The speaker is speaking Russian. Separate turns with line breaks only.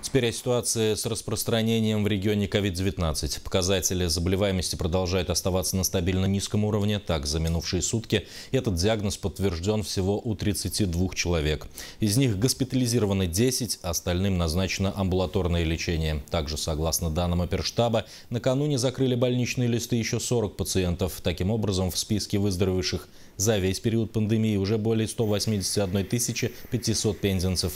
Теперь о ситуации с распространением в регионе COVID-19. Показатели заболеваемости продолжают оставаться на стабильно низком уровне. Так, за минувшие сутки этот диагноз подтвержден всего у 32 человек. Из них госпитализированы 10, остальным назначено амбулаторное лечение. Также, согласно данным оперштаба, накануне закрыли больничные листы еще 40 пациентов. Таким образом, в списке выздоровевших за весь период пандемии уже более 181 500 пензенцев.